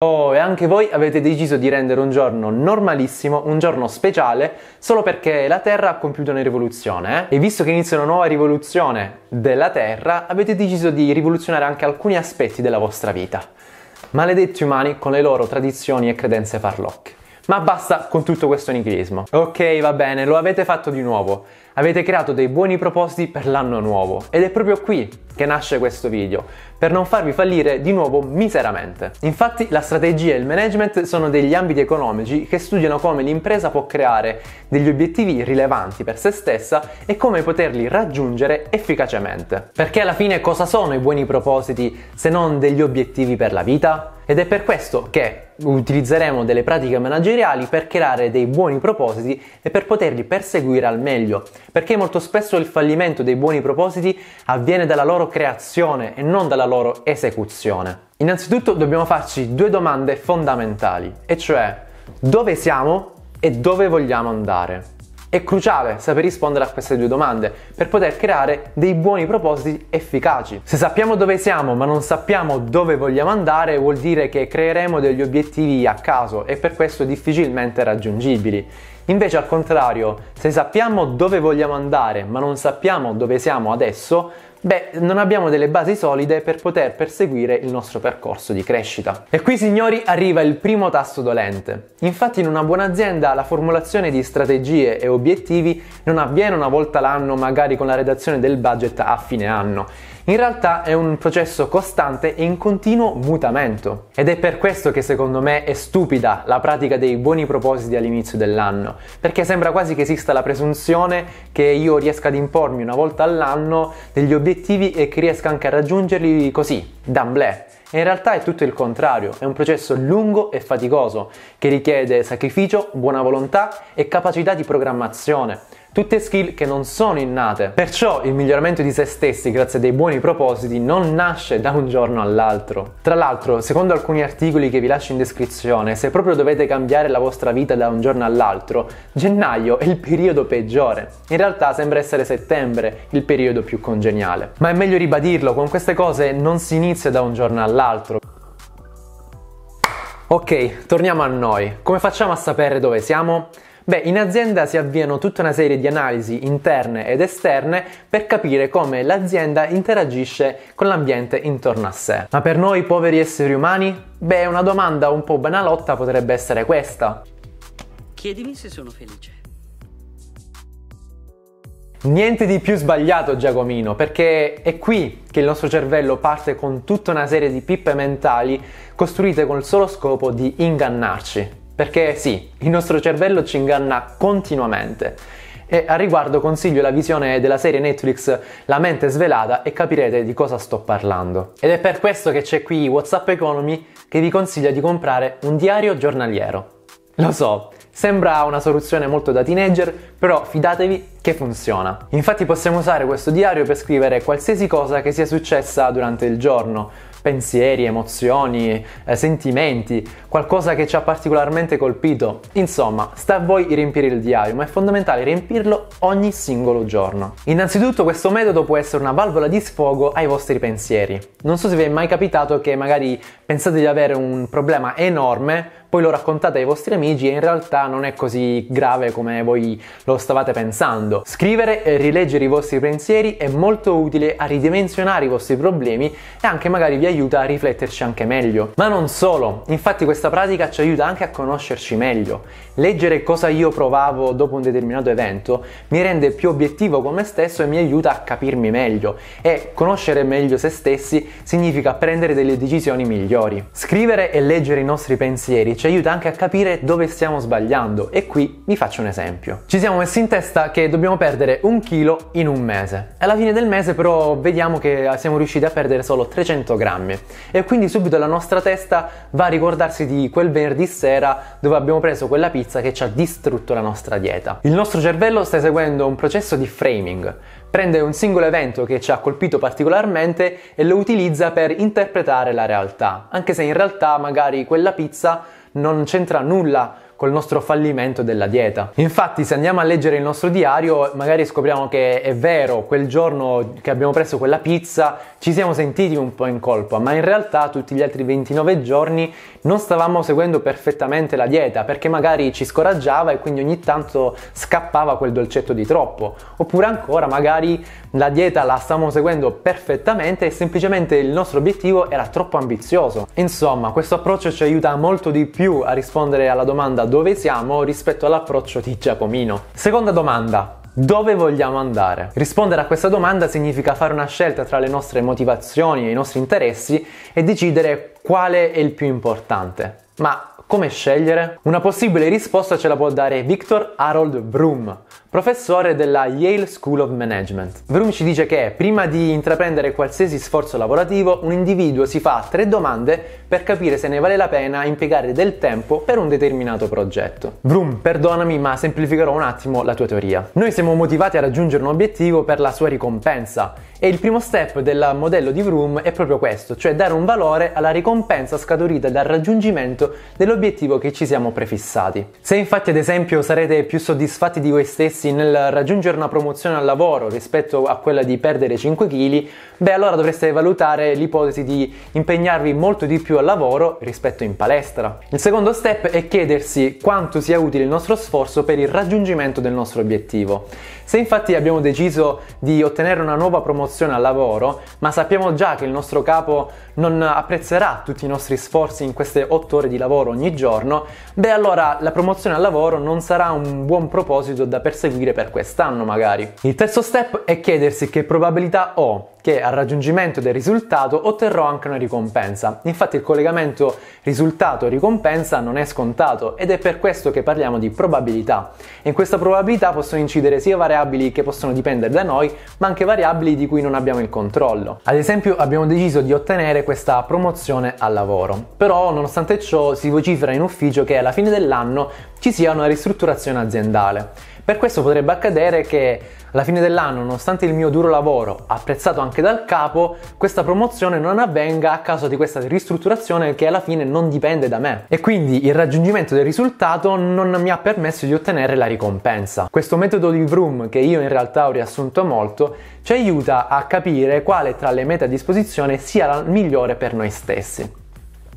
Oh, e anche voi avete deciso di rendere un giorno normalissimo, un giorno speciale, solo perché la Terra ha compiuto una rivoluzione. Eh? E visto che inizia una nuova rivoluzione della Terra, avete deciso di rivoluzionare anche alcuni aspetti della vostra vita. Maledetti umani con le loro tradizioni e credenze farlocche. Ma basta con tutto questo nichilismo. Ok, va bene, lo avete fatto di nuovo. Avete creato dei buoni propositi per l'anno nuovo ed è proprio qui che nasce questo video, per non farvi fallire di nuovo miseramente. Infatti la strategia e il management sono degli ambiti economici che studiano come l'impresa può creare degli obiettivi rilevanti per se stessa e come poterli raggiungere efficacemente. Perché alla fine cosa sono i buoni propositi se non degli obiettivi per la vita? Ed è per questo che utilizzeremo delle pratiche manageriali per creare dei buoni propositi e per poterli perseguire al meglio, perché molto spesso il fallimento dei buoni propositi avviene dalla loro creazione e non dalla loro esecuzione. Innanzitutto dobbiamo farci due domande fondamentali, e cioè dove siamo e dove vogliamo andare. È cruciale saper rispondere a queste due domande per poter creare dei buoni propositi efficaci. Se sappiamo dove siamo ma non sappiamo dove vogliamo andare vuol dire che creeremo degli obiettivi a caso e per questo difficilmente raggiungibili. Invece al contrario, se sappiamo dove vogliamo andare ma non sappiamo dove siamo adesso, beh, non abbiamo delle basi solide per poter perseguire il nostro percorso di crescita. E qui, signori, arriva il primo tasto dolente. Infatti, in una buona azienda la formulazione di strategie e obiettivi non avviene una volta l'anno, magari con la redazione del budget a fine anno in realtà è un processo costante e in continuo mutamento. Ed è per questo che secondo me è stupida la pratica dei buoni propositi all'inizio dell'anno, perché sembra quasi che esista la presunzione che io riesca ad impormi una volta all'anno degli obiettivi e che riesca anche a raggiungerli così, d'amblè. E in realtà è tutto il contrario, è un processo lungo e faticoso che richiede sacrificio, buona volontà e capacità di programmazione tutte skill che non sono innate. Perciò il miglioramento di se stessi grazie a dei buoni propositi non nasce da un giorno all'altro. Tra l'altro, secondo alcuni articoli che vi lascio in descrizione, se proprio dovete cambiare la vostra vita da un giorno all'altro, gennaio è il periodo peggiore. In realtà sembra essere settembre il periodo più congeniale. Ma è meglio ribadirlo, con queste cose non si inizia da un giorno all'altro. Ok, torniamo a noi. Come facciamo a sapere dove siamo? Beh, in azienda si avviano tutta una serie di analisi interne ed esterne per capire come l'azienda interagisce con l'ambiente intorno a sé. Ma per noi poveri esseri umani? Beh, una domanda un po' banalotta potrebbe essere questa. Chiedimi se sono felice. Niente di più sbagliato Giacomino, perché è qui che il nostro cervello parte con tutta una serie di pippe mentali costruite con il solo scopo di ingannarci. Perché sì, il nostro cervello ci inganna continuamente. E a riguardo consiglio la visione della serie Netflix La mente svelata e capirete di cosa sto parlando. Ed è per questo che c'è qui WhatsApp Economy che vi consiglia di comprare un diario giornaliero. Lo so, Sembra una soluzione molto da teenager, però fidatevi che funziona. Infatti possiamo usare questo diario per scrivere qualsiasi cosa che sia successa durante il giorno, pensieri, emozioni, eh, sentimenti, qualcosa che ci ha particolarmente colpito. Insomma, sta a voi riempire il diario, ma è fondamentale riempirlo ogni singolo giorno. Innanzitutto questo metodo può essere una valvola di sfogo ai vostri pensieri. Non so se vi è mai capitato che magari pensate di avere un problema enorme, poi lo raccontate ai vostri amici e in realtà non è così grave come voi lo stavate pensando. Scrivere e eh, rileggere i vostri pensieri è molto utile a ridimensionare i vostri problemi e anche magari vi aiuta a rifletterci anche meglio. Ma non solo, infatti questa pratica ci aiuta anche a conoscerci meglio. Leggere cosa io provavo dopo un determinato evento mi rende più obiettivo con me stesso e mi aiuta a capirmi meglio e conoscere meglio se stessi significa prendere delle decisioni migliori. Scrivere e leggere i nostri pensieri ci aiuta anche a capire dove stiamo sbagliando e qui vi faccio un esempio. Ci siamo messi in testa che dobbiamo perdere un chilo in un mese. Alla fine del mese però vediamo che siamo riusciti a perdere solo 300 grammi e quindi subito la nostra testa va a ricordarsi di quel venerdì sera dove abbiamo preso quella pizza che ci ha distrutto la nostra dieta. Il nostro cervello sta eseguendo un processo di framing, prende un singolo evento che ci ha colpito particolarmente e lo utilizza per interpretare la realtà, anche se in realtà magari quella pizza non c'entra nulla col nostro fallimento della dieta. Infatti, se andiamo a leggere il nostro diario, magari scopriamo che è vero, quel giorno che abbiamo preso quella pizza ci siamo sentiti un po' in colpa, ma in realtà tutti gli altri 29 giorni non stavamo seguendo perfettamente la dieta perché magari ci scoraggiava e quindi ogni tanto scappava quel dolcetto di troppo. Oppure ancora, magari la dieta la stavamo seguendo perfettamente e semplicemente il nostro obiettivo era troppo ambizioso. Insomma, questo approccio ci aiuta molto di più a rispondere alla domanda dove siamo rispetto all'approccio di Giacomino. Seconda domanda, dove vogliamo andare? Rispondere a questa domanda significa fare una scelta tra le nostre motivazioni e i nostri interessi e decidere quale è il più importante. Ma come scegliere? Una possibile risposta ce la può dare Victor Harold Broom, professore della Yale School of Management. Broom ci dice che prima di intraprendere qualsiasi sforzo lavorativo, un individuo si fa tre domande per capire se ne vale la pena impiegare del tempo per un determinato progetto. Broom, perdonami, ma semplificherò un attimo la tua teoria. Noi siamo motivati a raggiungere un obiettivo per la sua ricompensa e il primo step del modello di Vroom è proprio questo, cioè dare un valore alla ricompensa scaturita dal raggiungimento dell'obiettivo l'obiettivo che ci siamo prefissati. Se infatti ad esempio sarete più soddisfatti di voi stessi nel raggiungere una promozione al lavoro rispetto a quella di perdere 5 kg, beh allora dovreste valutare l'ipotesi di impegnarvi molto di più al lavoro rispetto in palestra. Il secondo step è chiedersi quanto sia utile il nostro sforzo per il raggiungimento del nostro obiettivo. Se infatti abbiamo deciso di ottenere una nuova promozione al lavoro, ma sappiamo già che il nostro capo non apprezzerà tutti i nostri sforzi in queste 8 ore di lavoro ogni ogni giorno, beh allora la promozione al lavoro non sarà un buon proposito da perseguire per quest'anno magari. Il terzo step è chiedersi che probabilità ho che al raggiungimento del risultato otterrò anche una ricompensa. Infatti il collegamento risultato-ricompensa non è scontato ed è per questo che parliamo di probabilità. E in questa probabilità possono incidere sia variabili che possono dipendere da noi, ma anche variabili di cui non abbiamo il controllo. Ad esempio abbiamo deciso di ottenere questa promozione al lavoro, però nonostante ciò si vocifera in ufficio che alla fine dell'anno ci sia una ristrutturazione aziendale. Per questo potrebbe accadere che alla fine dell'anno, nonostante il mio duro lavoro, apprezzato anche dal capo, questa promozione non avvenga a causa di questa ristrutturazione che alla fine non dipende da me. E quindi il raggiungimento del risultato non mi ha permesso di ottenere la ricompensa. Questo metodo di Vroom, che io in realtà ho riassunto molto, ci aiuta a capire quale tra le mete a disposizione sia la migliore per noi stessi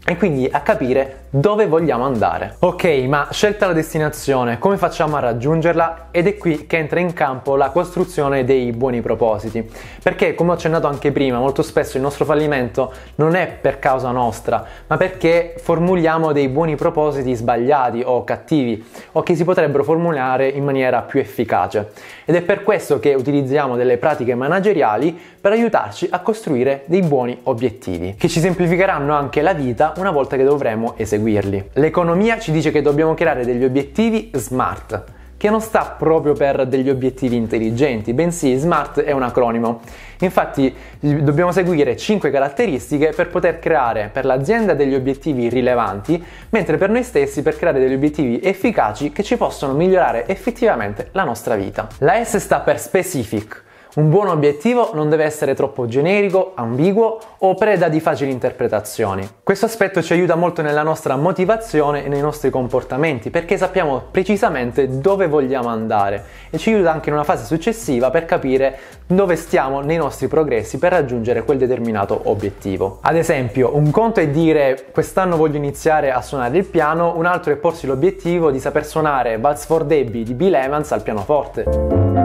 e quindi a capire dove vogliamo andare. Ok, ma scelta la destinazione, come facciamo a raggiungerla? Ed è qui che entra in campo la costruzione dei buoni propositi, perché come ho accennato anche prima, molto spesso il nostro fallimento non è per causa nostra, ma perché formuliamo dei buoni propositi sbagliati o cattivi o che si potrebbero formulare in maniera più efficace. Ed è per questo che utilizziamo delle pratiche manageriali per aiutarci a costruire dei buoni obiettivi, che ci semplificheranno anche la vita una volta che dovremo eseguirli. L'economia ci dice che dobbiamo creare degli obiettivi smart, che non sta proprio per degli obiettivi intelligenti, bensì smart è un acronimo. Infatti dobbiamo seguire 5 caratteristiche per poter creare per l'azienda degli obiettivi rilevanti, mentre per noi stessi per creare degli obiettivi efficaci che ci possono migliorare effettivamente la nostra vita. La S sta per specific un buon obiettivo non deve essere troppo generico, ambiguo o preda di facili interpretazioni. Questo aspetto ci aiuta molto nella nostra motivazione e nei nostri comportamenti perché sappiamo precisamente dove vogliamo andare e ci aiuta anche in una fase successiva per capire dove stiamo nei nostri progressi per raggiungere quel determinato obiettivo. Ad esempio, un conto è dire quest'anno voglio iniziare a suonare il piano, un altro è porsi l'obiettivo di saper suonare Vals for Debbie di Bill Evans al pianoforte.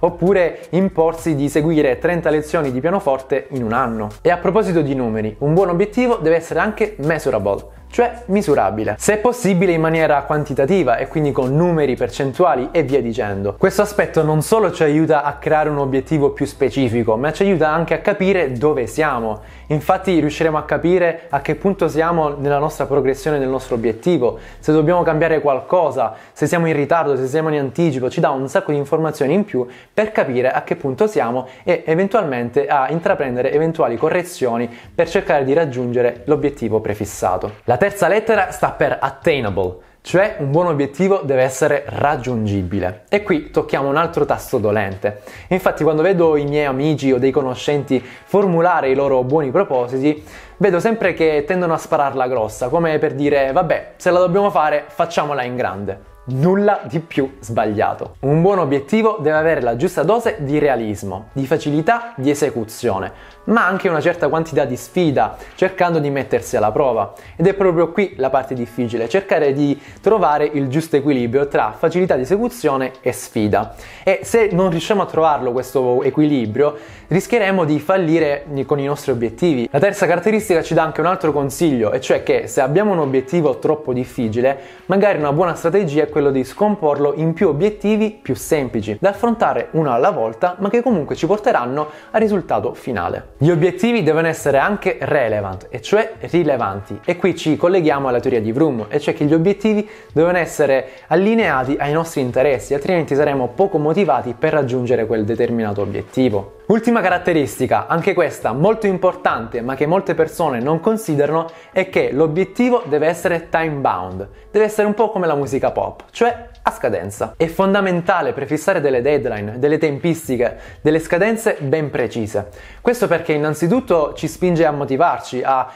oppure imporsi di seguire 30 lezioni di pianoforte in un anno. E a proposito di numeri, un buon obiettivo deve essere anche measurable cioè misurabile, se possibile in maniera quantitativa e quindi con numeri, percentuali e via dicendo. Questo aspetto non solo ci aiuta a creare un obiettivo più specifico, ma ci aiuta anche a capire dove siamo. Infatti riusciremo a capire a che punto siamo nella nostra progressione del nostro obiettivo, se dobbiamo cambiare qualcosa, se siamo in ritardo, se siamo in anticipo, ci dà un sacco di informazioni in più per capire a che punto siamo e eventualmente a intraprendere eventuali correzioni per cercare di raggiungere l'obiettivo prefissato. La la terza lettera sta per attainable, cioè un buon obiettivo deve essere raggiungibile. E qui tocchiamo un altro tasto dolente. Infatti quando vedo i miei amici o dei conoscenti formulare i loro buoni propositi, vedo sempre che tendono a spararla grossa, come per dire vabbè, se la dobbiamo fare, facciamola in grande. Nulla di più sbagliato. Un buon obiettivo deve avere la giusta dose di realismo, di facilità di esecuzione, ma anche una certa quantità di sfida, cercando di mettersi alla prova. Ed è proprio qui la parte difficile, cercare di trovare il giusto equilibrio tra facilità di esecuzione e sfida. E se non riusciamo a trovarlo questo equilibrio, rischieremo di fallire con i nostri obiettivi. La terza caratteristica ci dà anche un altro consiglio, e cioè che se abbiamo un obiettivo troppo difficile, magari una buona strategia è quello di scomporlo in più obiettivi più semplici, da affrontare uno alla volta, ma che comunque ci porteranno al risultato finale. Gli obiettivi devono essere anche relevant, e cioè rilevanti, e qui ci colleghiamo alla teoria di Vroom, e cioè che gli obiettivi devono essere allineati ai nostri interessi, altrimenti saremo poco motivati per raggiungere quel determinato obiettivo. Ultima caratteristica, anche questa molto importante ma che molte persone non considerano, è che l'obiettivo deve essere time bound, deve essere un po' come la musica pop, cioè a scadenza. È fondamentale prefissare delle deadline, delle tempistiche, delle scadenze ben precise. Questo perché innanzitutto ci spinge a motivarci, a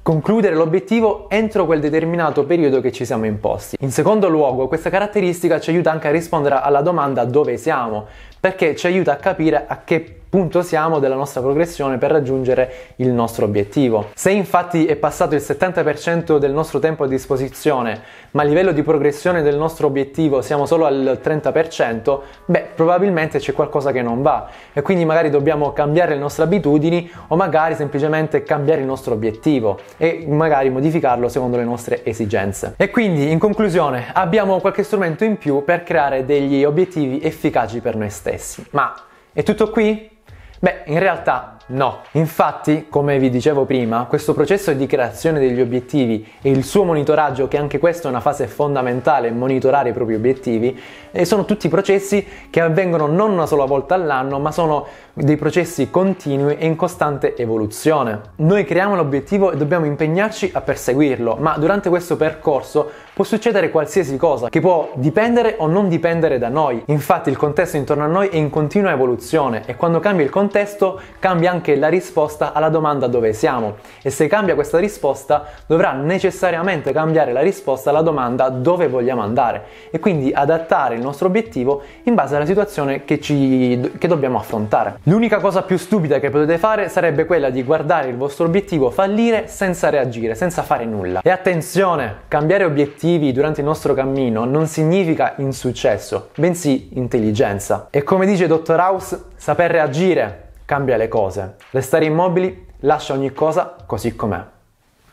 concludere l'obiettivo entro quel determinato periodo che ci siamo imposti. In secondo luogo, questa caratteristica ci aiuta anche a rispondere alla domanda dove siamo, perché ci aiuta a capire a che punto siamo della nostra progressione per raggiungere il nostro obiettivo. Se infatti è passato il 70% del nostro tempo a disposizione, ma a livello di progressione del nostro obiettivo siamo solo al 30%, beh, probabilmente c'è qualcosa che non va e quindi magari dobbiamo cambiare le nostre abitudini o magari semplicemente cambiare il nostro obiettivo e magari modificarlo secondo le nostre esigenze. E quindi, in conclusione, abbiamo qualche strumento in più per creare degli obiettivi efficaci per noi stessi stessi. Ma è tutto qui? Beh, in realtà no. Infatti, come vi dicevo prima, questo processo di creazione degli obiettivi e il suo monitoraggio, che anche questa è una fase fondamentale, monitorare i propri obiettivi, eh, sono tutti processi che avvengono non una sola volta all'anno, ma sono dei processi continui e in costante evoluzione. Noi creiamo l'obiettivo e dobbiamo impegnarci a perseguirlo, ma durante questo percorso può succedere qualsiasi cosa che può dipendere o non dipendere da noi. Infatti il contesto intorno a noi è in continua evoluzione e quando cambia il contesto contesto cambia anche la risposta alla domanda dove siamo e se cambia questa risposta dovrà necessariamente cambiare la risposta alla domanda dove vogliamo andare e quindi adattare il nostro obiettivo in base alla situazione che, ci, che dobbiamo affrontare. L'unica cosa più stupida che potete fare sarebbe quella di guardare il vostro obiettivo fallire senza reagire, senza fare nulla. E attenzione, cambiare obiettivi durante il nostro cammino non significa insuccesso, bensì intelligenza. E come dice Dottor House, Saper reagire cambia le cose. Restare immobili lascia ogni cosa così com'è.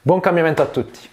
Buon cambiamento a tutti!